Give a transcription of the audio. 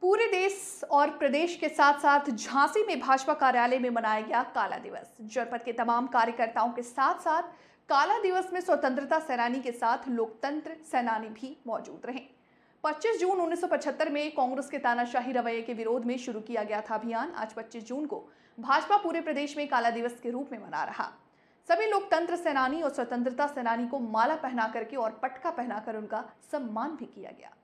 पूरे देश और प्रदेश के साथ साथ झांसी में भाजपा कार्यालय में मनाया गया काला दिवस जनपद के तमाम कार्यकर्ताओं के साथ साथ काला दिवस में स्वतंत्रता सेनानी के साथ लोकतंत्र सेनानी भी मौजूद रहे 25 जून 1975 में कांग्रेस के तानाशाही रवैये के विरोध में शुरू किया गया था अभियान आज 25 जून को भाजपा पूरे प्रदेश में काला दिवस के रूप में मना रहा सभी लोकतंत्र सेनानी और स्वतंत्रता सेनानी को माला पहना करके और पटका पहनाकर उनका सम्मान भी किया गया